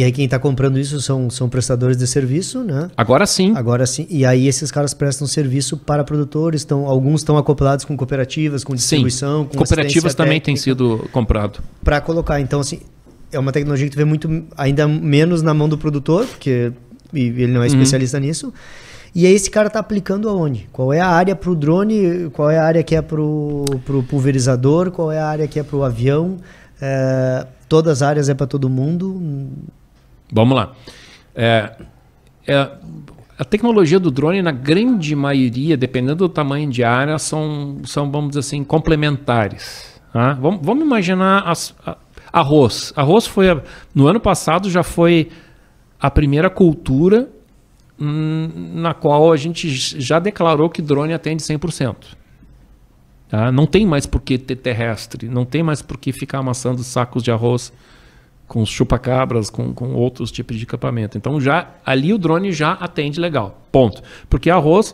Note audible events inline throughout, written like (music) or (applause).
e aí quem está comprando isso são, são prestadores de serviço, né? Agora sim. Agora sim. E aí esses caras prestam serviço para produtores, tão, alguns estão acoplados com cooperativas, com distribuição, sim. com Cooperativas também têm sido comprado. Para colocar, então assim, é uma tecnologia que tu vê muito ainda menos na mão do produtor, porque ele não é uhum. especialista uhum. nisso. E aí esse cara está aplicando aonde? Qual é a área para o drone? Qual é a área que é para o pulverizador? Qual é a área que é para o avião? É, todas as áreas é para todo mundo? Vamos lá. É, é, a tecnologia do drone, na grande maioria, dependendo do tamanho de área, são, são vamos dizer assim, complementares. Tá? Vamos, vamos, imaginar as, a, arroz. Arroz foi, a, no ano passado, já foi a primeira cultura hum, na qual a gente já declarou que drone atende 100%. Tá? Não tem mais por que ter terrestre, não tem mais por que ficar amassando sacos de arroz com os chupacabras, com, com outros tipos de equipamento. Então já ali o drone já atende legal. Ponto. Porque arroz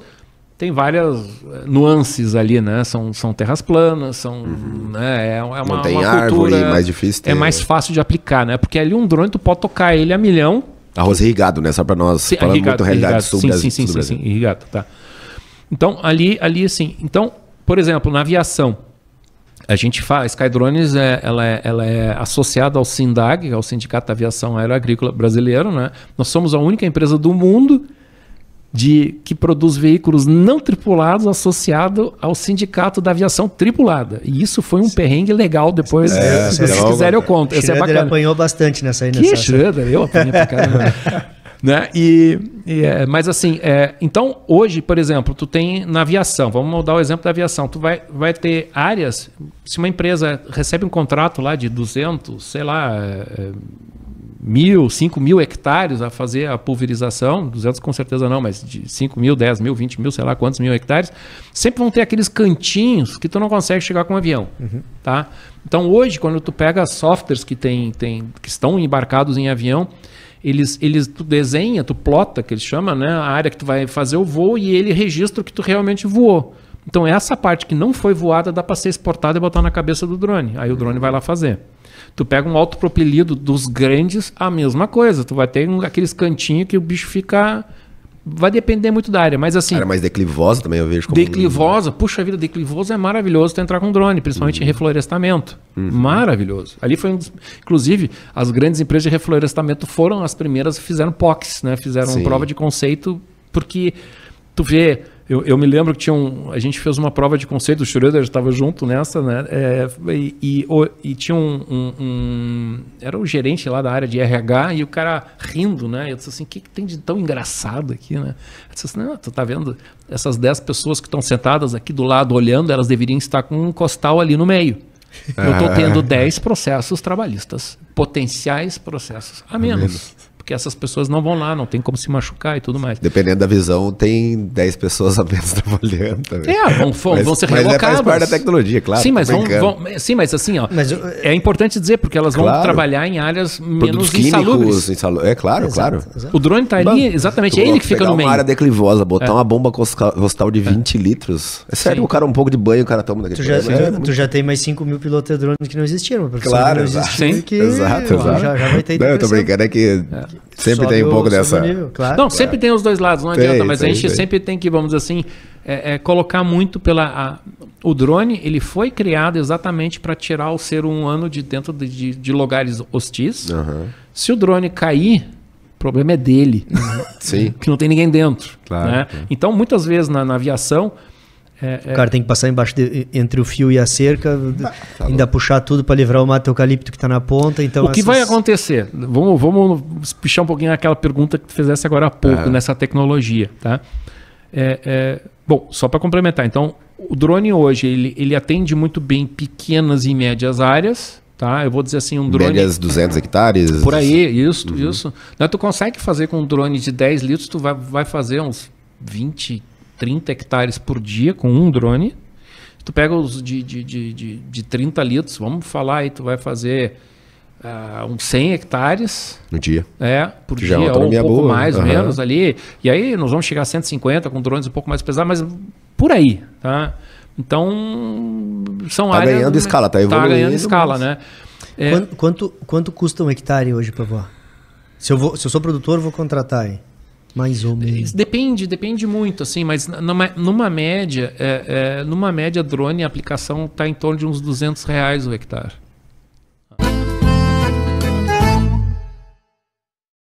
tem várias eh, nuances ali, né? São, são terras planas, são, uhum. né? É, é uma, Não tem uma árvore, cultura, mais difícil. É ter. É mais fácil de aplicar, né? Porque ali um drone tu pode tocar ele a milhão. Arroz irrigado, né? Só para nós sim, falando irrigado, muito realidade irrigado, sul, sim, sim, sim, sim, sim, irrigado, tá? Então ali, ali assim. Então, por exemplo, na aviação, a gente faz, Skydrones é, ela, é, ela é associada ao SINDAG, ao Sindicato da Aviação Aeroagrícola Brasileiro. Né? Nós somos a única empresa do mundo de que produz veículos não tripulados associado ao sindicato da aviação tripulada. E isso foi um perrengue legal depois. É, se, vocês é, quiser eu é, conto. Schroeder Esse é bacana. apanhou bastante nessa aí. Nessa que Schroeder? Eu apanhei pra caramba. (laughs) Né? E, e é, mas assim, é, então hoje, por exemplo, tu tem na aviação, vamos dar o exemplo da aviação, tu vai, vai ter áreas, se uma empresa recebe um contrato lá de 200, sei lá, é, é mil, 5 mil hectares a fazer a pulverização, 200 com certeza não, mas de 5 mil, 10 mil, 20 mil, sei lá quantos mil hectares, sempre vão ter aqueles cantinhos que tu não consegue chegar com um avião, uhum. tá? Então hoje, quando tu pega softwares que, tem, tem, que estão embarcados em avião, eles, eles tu desenha, tu plota, que eles chamam, né, a área que tu vai fazer o voo e ele registra o que tu realmente voou. Então essa parte que não foi voada dá para ser exportada e botar na cabeça do drone. Aí o drone vai lá fazer. Tu pega um autopropelido dos grandes, a mesma coisa. Tu vai ter um, aqueles cantinhos que o bicho fica vai depender muito da área, mas assim. Área mais declivosa também eu vejo como. Declivosa, um... puxa vida, declivosa é maravilhoso tu entrar com drone, principalmente uhum. em reflorestamento. Uhum. Maravilhoso. Ali foi um dos, Inclusive, as grandes empresas de reflorestamento foram as primeiras que fizeram POCs, né? Fizeram Sim. prova de conceito, porque tu vê eu, eu, me lembro que tinha um, a gente fez uma prova de conceito, o Schröder estava junto nessa, né? É, e, e, e, tinha um, um, um, Era o gerente lá da área de RH e o cara rindo, né? Eu disse assim: o que, que tem de tão engraçado aqui, né? Eu disse assim: não, tu tá vendo? Essas 10 pessoas que estão sentadas aqui do lado olhando, elas deveriam estar com um costal ali no meio. Eu estou tendo 10 (laughs) é. processos trabalhistas, potenciais processos a menos. A menos porque essas pessoas não vão lá, não tem como se machucar e tudo mais. Dependendo da visão, tem 10 pessoas a menos (laughs) trabalhando também. É, vão, vão, mas, vão ser relocadas. Mas é faz parte da tecnologia, claro. Sim, mas, vão, vão, sim, mas assim, ó, mas, é importante dizer, porque elas claro, vão trabalhar em áreas menos químicos, insalubres. Insalu... É claro, exato, claro. Exato. O drone tá ali, exatamente, é ele que fica no meio. uma área declivosa, botar é. uma bomba costal de 20 é. litros. É sério, sim. o cara é um pouco de banho, o cara toma daquele tu já, tu já tem mais 5 mil pilotos de drone que não existiram. Claro, não exato. sim. Que, exato, exato. Já, já vai ter não, Eu tô brincando, é que é. Sempre tem um pouco dessa. Nível, claro. Não, sempre tem os dois lados, não adianta, tem, mas tem, a gente tem. sempre tem que, vamos dizer assim, é, é, colocar muito pela. A, o drone ele foi criado exatamente para tirar o ser humano de dentro de, de, de lugares hostis. Uhum. Se o drone cair, o problema é dele. Sim. (laughs) Que não tem ninguém dentro. Claro, né? Então, muitas vezes na, na aviação é, o cara tem que passar embaixo de, entre o fio e a cerca, ah, tá ainda louco. puxar tudo para livrar o mato eucalipto que está na ponta. Então o que essas... vai acontecer? Vamos, vamos pichar um pouquinho aquela pergunta que tu fizesse agora há pouco é. nessa tecnologia, tá? É, é bom, só para complementar, então o drone hoje ele, ele atende muito bem pequenas e médias áreas, tá? Eu vou dizer assim, um drone... Médias 200 hectares? Por assim. aí, isso, uhum. isso. Não, tu consegue fazer com um drone de 10 litros, tu vai, vai fazer uns 20 30 hectares por dia com um drone. Tu pega os de, de, de, de, de 30 litros, vamos falar aí, tu vai fazer uh, uns 100 hectares. No dia. É, por Já dia, é ou um pouco boa. Né? mais, uhum. menos ali. E aí nós vamos chegar a 150 com drones um pouco mais pesados, mas por aí, tá? Então, são tá áreas... Né, tá, tá ganhando escala, tá evoluindo. Tá ganhando mas... escala, né? É... Quanto, quanto, quanto custa um hectare hoje, Pavó? Se eu, vou, se eu sou produtor, vou contratar aí. Mais ou menos. Depende, depende muito, assim, mas numa, numa média, é, é, numa média drone, a aplicação está em torno de uns 200 reais o hectare.